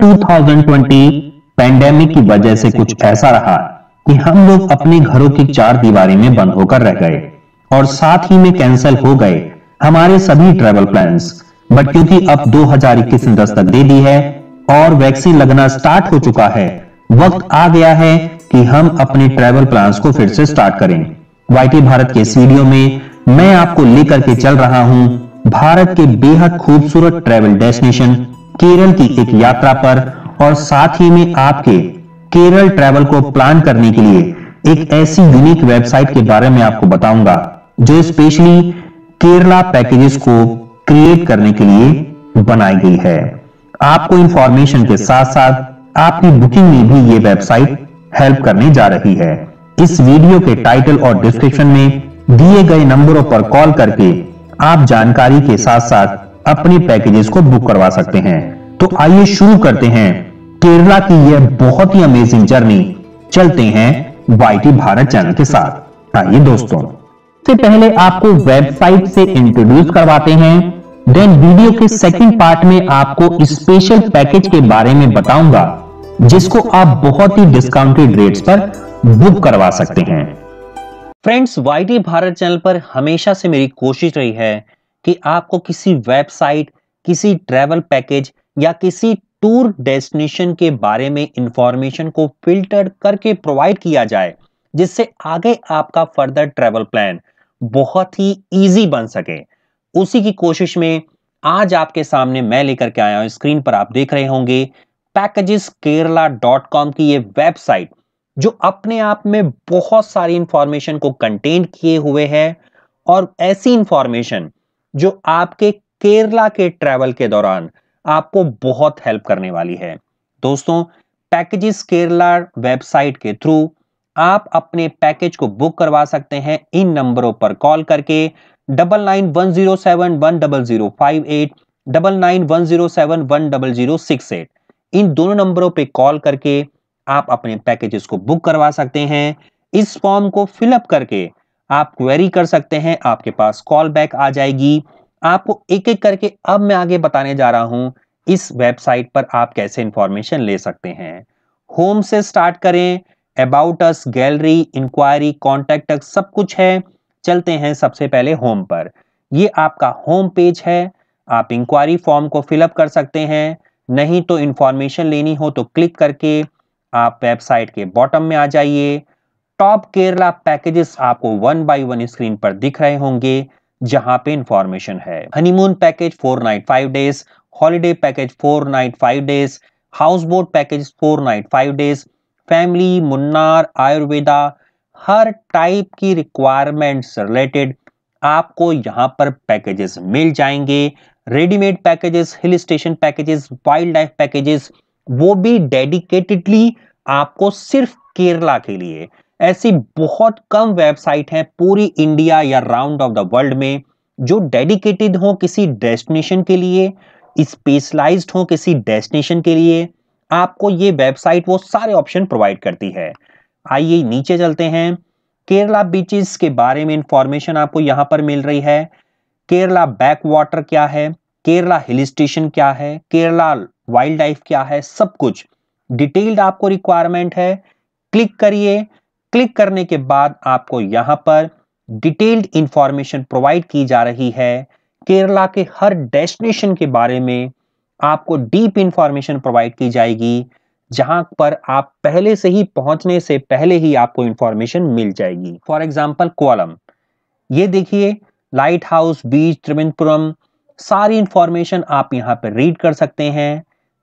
2020 pandemic की वजह से कुछ ऐसा रहा कि हम लोग अपने घरों की चार दीवारी में बंद होकर रह गए और साथ ही में कैंसिल हो गए हमारे सभी ट्रेवल प्लान बट क्योंकि अब 2021 ने दस्तक दे दी है और वैक्सीन लगना स्टार्ट हो चुका है वक्त आ गया है कि हम अपने ट्रेवल प्लान को फिर से स्टार्ट करें वाईटी भारत के सीडियो में मैं आपको लेकर के चल रहा हूं भारत के बेहद खूबसूरत ट्रेवल डेस्टिनेशन केरल की एक यात्रा पर और साथ ही में आपके केरल ट्रैवल को प्लान करने के लिए एक ऐसी यूनिक वेबसाइट के बारे में आपको बताऊंगा जो स्पेशली केरला पैकेजेस को क्रिएट करने के लिए बनाई गई है आपको इंफॉर्मेशन के साथ साथ आपकी बुकिंग में भी ये वेबसाइट हेल्प करने जा रही है इस वीडियो के टाइटल और डिस्क्रिप्शन में दिए गए नंबरों पर कॉल करके आप जानकारी के साथ साथ अपनी पैकेजेस को बुक करवा सकते हैं तो आइए शुरू करते हैं केरला की यह बहुत ही अमेजिंग जर्नी चलते हैं वाई भारत चैनल के साथ आइए दोस्तों से पहले आपको वेबसाइट से इंट्रोड्यूस करवाते हैं देन वीडियो के सेकंड पार्ट में आपको स्पेशल पैकेज के बारे में बताऊंगा जिसको आप बहुत ही डिस्काउंटेड रेट्स पर बुक करवा सकते हैं फ्रेंड्स वाई भारत चैनल पर हमेशा से मेरी कोशिश रही है कि आपको किसी वेबसाइट किसी ट्रैवल पैकेज या किसी टूर डेस्टिनेशन के बारे में इंफॉर्मेशन को फिल्टर करके प्रोवाइड किया जाए जिससे आगे आपका फर्दर ट्रेवल प्लान बहुत ही इजी बन सके उसी की कोशिश में आज आपके सामने मैं लेकर के आया हूँ स्क्रीन पर आप देख रहे होंगे पैकेजेस केरला डॉट कॉम की ये वेबसाइट जो अपने आप में बहुत सारी इंफॉर्मेशन को कंटेंट किए हुए है और ऐसी इंफॉर्मेशन जो आपके केरला के ट्रैवल के दौरान आपको बहुत हेल्प करने वाली है दोस्तों पैकेजेस केरला वेबसाइट के थ्रू आप अपने पैकेज को बुक करवा सकते हैं इन नंबरों पर कॉल करके double nine one zero seven one double zero five eight double nine one zero seven one double zero six eight इन दोनों नंबरों पर कॉल करके आप अपने पैकेजेस को बुक करवा सकते हैं इस फॉर्म को फिलअप करके आप क्वेरी कर सकते हैं आपके पास कॉल बैक आ जाएगी आपको एक एक करके अब मैं आगे बताने जा रहा हूँ इस वेबसाइट पर आप कैसे इंफॉर्मेशन ले सकते हैं होम से स्टार्ट करें about us gallery enquiry contact सब कुछ है चलते हैं सबसे पहले होम पर ये आपका होम पेज है आप इंक्वायरी फॉर्म को फिलअप कर सकते हैं नहीं तो इन्फॉर्मेशन लेनी हो तो क्लिक करके आप वेबसाइट के बॉटम में आ जाइए टॉप केरला पैकेजेस आपको वन बाय वन स्क्रीन पर दिख रहे होंगे जहां पे इंफॉर्मेशन है honeymoon package four night five days holiday package four night five days house boat package four night five days family Munnar Ayurveda हर टाइप की रिक्वायरमेंट्स रिलेटेड आपको यहां पर पैकेजेस मिल जाएंगे readymade packages hill station packages wild life packages वो भी dedicatedly आपको सिर्फ केरला के लिए ऐसी बहुत कम वेबसाइट है पूरी इंडिया या राउंड ऑफ द वर्ल्ड में जो डेडिकेटेड हो किसी डेस्टिनेशन के लिए स्पेशलाइज हो किसी डेस्टिनेशन के लिए आपको ये वेबसाइट वो सारे ऑप्शन प्रोवाइड करती है आइए नीचे चलते हैं केरला बीचेस के बारे में इंफॉर्मेशन आपको यहाँ पर मिल रही है केरला बैक वाटर क्या है केरला हिल स्टेशन क्या है केरला वाइल्ड लाइफ क्या है सब कुछ डिटेल्ड आपको रिक्वायरमेंट है क्लिक करिए क्लिक करने के बाद आपको यहाँ पर डिटेल्ड इंफॉर्मेशन प्रोवाइड की जा रही है केरला के हर डेस्टिनेशन के बारे में आपको डीप इंफॉर्मेशन प्रोवाइड की जाएगी जहां पर आप पहले से ही पहुंचने से पहले ही आपको इंफॉर्मेशन मिल जाएगी फॉर एग्जाम्पल कोलम ये देखिए लाइट हाउस बीच त्रिवेंद्रपुरम सारी इंफॉर्मेशन आप यहाँ पर रीड कर सकते हैं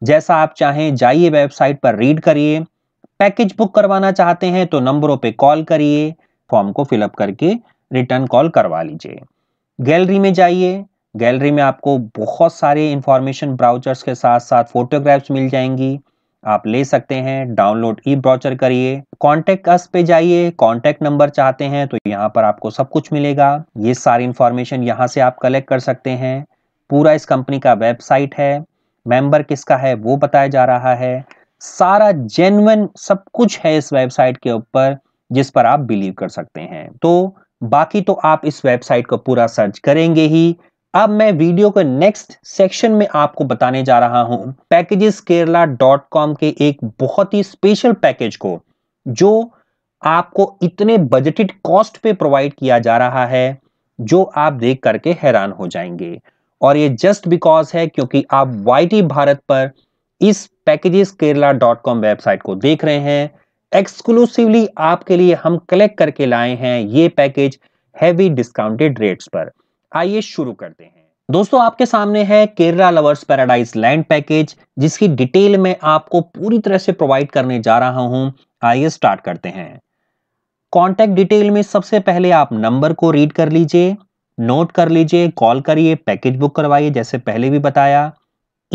जैसा आप चाहें जाइए वेबसाइट पर रीड करिए पैकेज बुक करवाना चाहते हैं तो नंबरों पे कॉल करिए फॉर्म को फिलअप करके रिटर्न कॉल करवा लीजिए गैलरी में जाइए गैलरी में आपको बहुत सारे इंफॉर्मेशन ब्राउचर्स के साथ साथ फोटोग्राफ्स मिल जाएंगी आप ले सकते हैं डाउनलोड ई ब्राउचर करिए कॉन्टेक्ट अस पे जाइए कॉन्टैक्ट नंबर चाहते हैं तो यहाँ पर आपको सब कुछ मिलेगा ये सारी इन्फॉर्मेशन यहाँ से आप कलेक्ट कर सकते हैं पूरा इस कंपनी का वेबसाइट है मेंबर किसका है वो बताया जा रहा है सारा जेनवन सब कुछ है इस वेबसाइट के ऊपर जिस पर आप बिलीव कर सकते हैं तो बाकी तो आप इस वेबसाइट को पूरा सर्च करेंगे ही अब मैं वीडियो के नेक्स्ट सेक्शन में आपको बताने जा रहा हूं पैकेजेस केरला डॉट कॉम के एक बहुत ही स्पेशल पैकेज को जो आपको इतने बजटेड कॉस्ट पे प्रोवाइड किया जा रहा है जो आप देख करके हैरान हो जाएंगे और ये जस्ट बिकॉज है क्योंकि आप वाई भारत पर इस packages Kerala dot com website को देख रहे हैं एक्सक्लूसिवली आपके लिए हम कलेक्ट करके लाए हैं ये पैकेज हैवी डिस्काउंटेड रेट्स पर आइए शुरू करते हैं दोस्तों आपके सामने है Kerala lovers paradise land package जिसकी डिटेल में आपको पूरी तरह से प्रोवाइड करने जा रहा हूं आइए स्टार्ट करते हैं कॉन्टेक्ट डिटेल में सबसे पहले आप नंबर को रीड कर लीजिए नोट कर लीजिए कॉल करिए पैकेज बुक करवाइए जैसे पहले भी बताया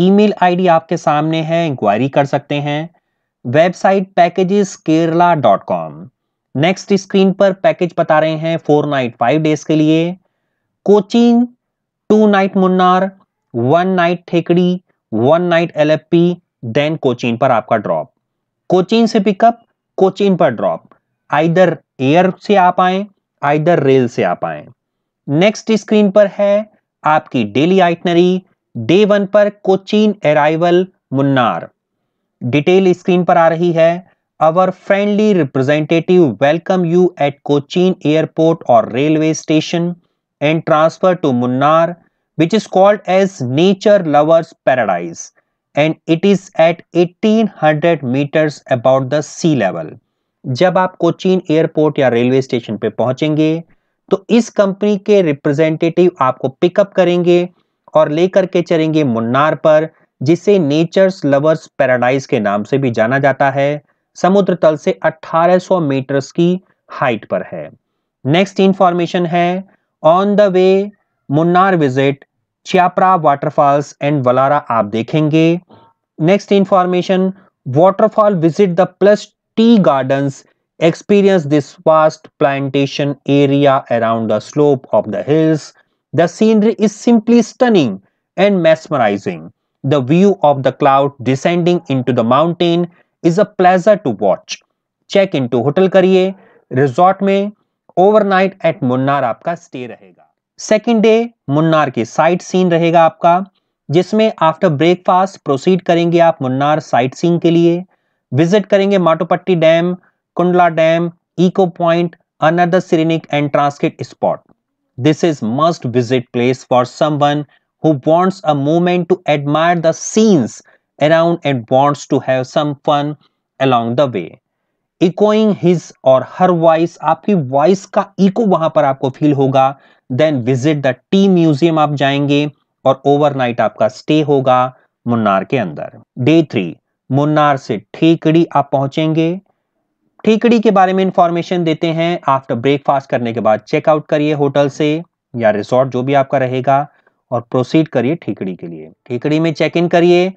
ईमेल आईडी आपके सामने है इंक्वायरी कर सकते हैं website packages Kerala dot com next screen पर पैकेज बता रहे हैं फोर नाइट फाइव डेज के लिए Cochin two night Munnar one night Thekkady one night एल देन कोचिन पर आपका ड्रॉप कोचिन से पिकअप कोचिन पर ड्रॉप आइदर एयर से आप आए आइदर रेल से आप आए नेक्स्ट स्क्रीन पर है आपकी डेली आइटनरी डे वन पर Cochin arrival Munnar detail screen पर आ रही है our friendly representative welcome you at Cochin airport और railway station and transfer to Munnar which is called as nature lovers paradise and it is at 1800 metres about the sea level जब आप Cochin airport या railway station पे पहुंचेंगे तो इस company के representative आपको पिकअप करेंगे और लेकर के चलेंगे मुन्नार पर जिसे नेचर्स लवर्स पैराडाइज के नाम से भी जाना जाता है समुद्र तल से 1800 मीटर की हाइट पर है नेक्स्ट इंफॉर्मेशन है on the way Munnar visit Cheeyappara waterfalls and Valara आप देखेंगे next information waterfall visit the plus tea garden experience this vast plantation area around the slope of the hills The scenery is simply stunning and mesmerizing. The view of the cloud descending into the mountain is a pleasure to watch. Check in to hotel करिए resort में overnight at Munnar आपका stay रहेगा second day Munnar के site scene रहेगा आपका जिसमें after breakfast proceed करेंगे आप मुन्नार साइट सीन के लिए विजिट करेंगे Mattupetty dam Kundala dam echo point another scenic and tranquil spot This is must visit place for someone who wants a moment to admire the scenes around and wants to have some fun along the way. Echoing his और her voice आपकी voice का echo वहां पर आपको feel होगा then visit the tea museum आप जाएंगे और ओवरनाइट आपका स्टे होगा मुन्नार के अंदर डे थ्री मुन्नार से ठेकड़ी आप पहुंचेंगे ठेकड़ी के बारे में इंफॉर्मेशन देते हैं आफ्टर ब्रेकफास्ट करने के बाद चेकआउट करिए होटल से या रिसोर्ट जो भी आपका रहेगा और प्रोसीड करिए ठेकड़ी के लिए ठेकड़ी में चेक इन करिए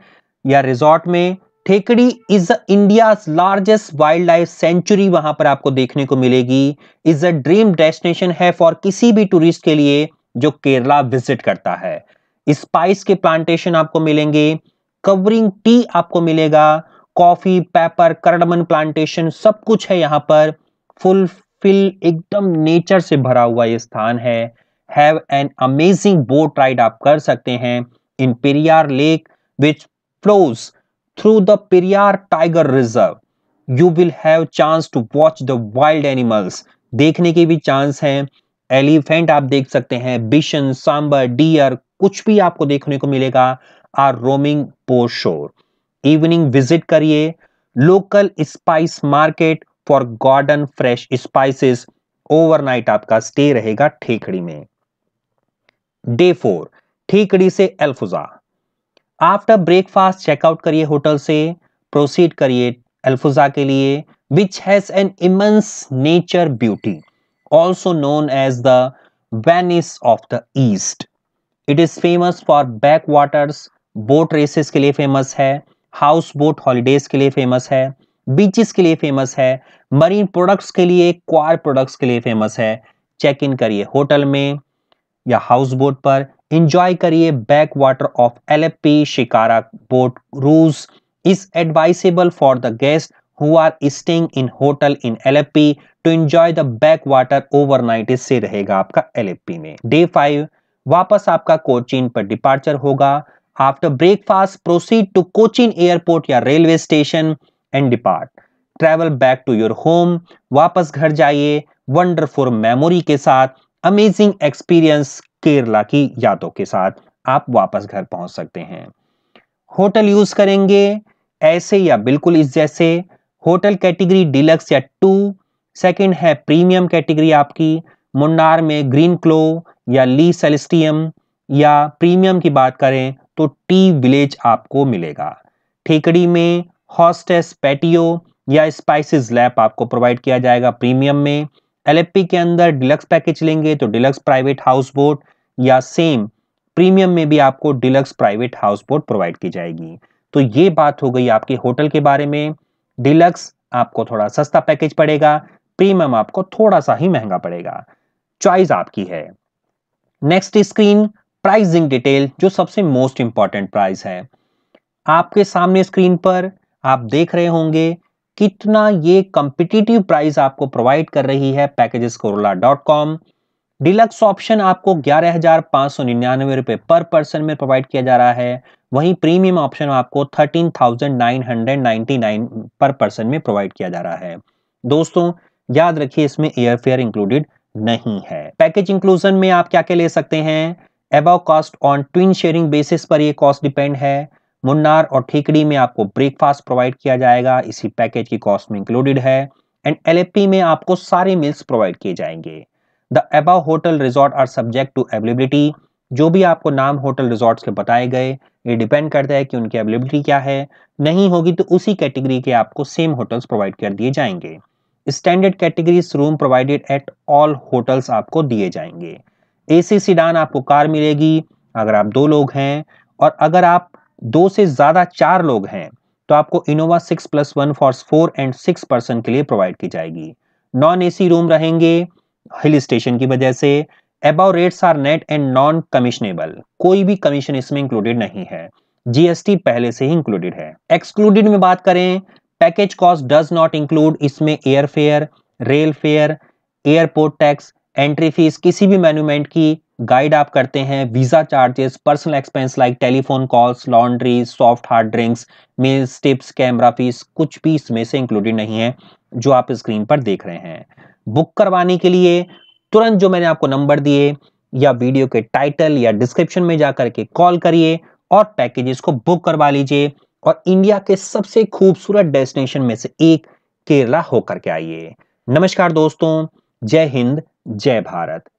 या रिजॉर्ट में Thekkady is India largest wild life sanctuary वहां पर आपको देखने को मिलेगी इज अ ड्रीम डेस्टिनेशन है फॉर किसी भी टूरिस्ट के लिए जो केरला विजिट करता है स्पाइस के प्लांटेशन आपको मिलेंगे कवरिंग टी आपको मिलेगा कॉफी पेपर करडमन प्लांटेशन सब कुछ है यहाँ पर फुल फिल एकदम नेचर से भरा हुआ ये स्थान है have an amazing boat ride आप कर सकते हैं in Periyar lake which flows through the Periyar tiger reserve you will have chance to watch the wild animals देखने के भी चांस हैं एलिफेंट आप देख सकते हैं बिशन सांबर डियर कुछ भी आपको देखने को मिलेगा आर रोमिंग पोर शोर इवनिंग विजिट करिए local spice market for garden fresh spices overnight आपका स्टे रहेगा ठेकड़ी में डे फोर ठेकड़ी से अल्फुजा आफ्टर ब्रेकफास्ट चेकआउट करिए होटल से प्रोसीड करिए अल्फुजा के लिए which has an immense nature beauty also known as the Venice of the East it is famous for back waters boat races के लिए फेमस है हाउस बोट हॉलीडेज के लिए फेमस है बीचेस के लिए फेमस है मरीन प्रोडक्ट्स के लिए क्वार प्रोडक्ट्स के लिए फेमस है चेक इन करिए होटल में या हाउस बोट पर इंजॉय करिए back water of Alleppey shikara boat cruise is advisable for the guest who who are in in hotel to LFP the back water over night इससे रहेगा आपका LFP में डे फाइव वापस आपका कोचिन पर डिपार्चर होगा after breakfast proceed to Cochin airport या railway station and depart travel back to your home वापस घर जाइए वंडरफुल मेमोरी के साथ अमेजिंग एक्सपीरियंस केरला की यादों के साथ आप वापस घर पहुंच सकते हैं होटल यूज करेंगे ऐसे या बिल्कुल इस जैसे होटल कैटेगरी डिलक्स या टू सेकंड है प्रीमियम कैटेगरी आपकी मुन्नार में ग्रीन क्लो या ली सेलेस्टियम या प्रीमियम की बात करें तो टी विलेज आपको मिलेगा ठेकड़ी में हॉस्टेस पैटियो या स्पाइसेस लैप आपको प्रोवाइड किया जाएगा प्रीमियम में एलएपी के अंदर डिलक्स पैकेज लेंगे तो डिलक्स प्राइवेट हाउस बोट या सेम प्रीमियम में भी आपको deluxe private house boat provide की जाएगी तो ये बात हो गई आपके होटल के बारे में डिलक्स आपको थोड़ा सस्ता पैकेज पड़ेगा प्रीमियम आपको थोड़ा सा ही महंगा पड़ेगा चॉइस आपकी है नेक्स्ट स्क्रीन प्राइसिंग डिटेल जो सबसे मोस्ट इंपॉर्टेंट प्राइस है आपके सामने स्क्रीन पर आप देख रहे होंगे कितना ये कंपिटिटिव प्राइस आपको प्रोवाइड कर रही है packages Kerala dot com deluxe option आपको ग्यारह हजार पाँच सौ निन्यानवे रुपये पर पर्सन में प्रोवाइड किया जा रहा है वहीं प्रीमियम ऑप्शन आपको thirteen thousand nine hundred ninety nine per person में प्रोवाइड किया जा रहा है दोस्तों याद रखिए इसमें एयरफेयर इंक्लूडेड नहीं है पैकेज इंक्लूजन में आप क्या क्या ले सकते हैं above cost on twin sharing basis पर ये कॉस्ट डिपेंड है मुन्नार और ठेकड़ी में आपको ब्रेकफास्ट प्रोवाइड किया जाएगा इसी पैकेज की कॉस्ट में इंक्लूडेड है एंड एल में आपको सारे मील्स प्रोवाइड किए जाएंगे the above hotel resort are subject to availability जो भी आपको नाम होटल रिजॉर्ट्स के बताए गए ये डिपेंड करता है कि उनकी अवेलेबिलिटी क्या है नहीं होगी तो उसी कैटेगरी के आपको सेम होटल्स प्रोवाइड कर दिए जाएंगे standard categories room provided at all hotels आपको दिए जाएंगे एसी सीडान आपको कार मिलेगी अगर आप दो लोग हैं और अगर आप दो से ज़्यादा चार लोग हैं तो आपको Innova six plus one for four and six person के लिए प्रोवाइड की जाएगी नॉन एसी रूम रहेंगे हिल स्टेशन की वजह से above rates are net and non commissionable कोई भी कमीशन इसमें इंक्लूडेड नहीं है जीएसटी पहले से ही इंक्लूडेड है एक्सक्लूडेड में बात करें package cost does not include इसमें airfare rail fare airport tax entry fees किसी भी मैन्यूमेंट की गाइड आप करते हैं visa charges personal expense like telephone calls laundry soft hard drinks meals tips camera fees कुछ भी इसमें से इंक्लूडेड नहीं है जो आप स्क्रीन पर देख रहे हैं बुक करवाने के लिए तुरंत जो मैंने आपको नंबर दिए या वीडियो के टाइटल या डिस्क्रिप्शन में जा करके कॉल करिए और पैकेजेस को बुक करवा लीजिए और इंडिया के सबसे खूबसूरत डेस्टिनेशन में से एक केरला होकर के आइए नमस्कार दोस्तों जय हिंद जय भारत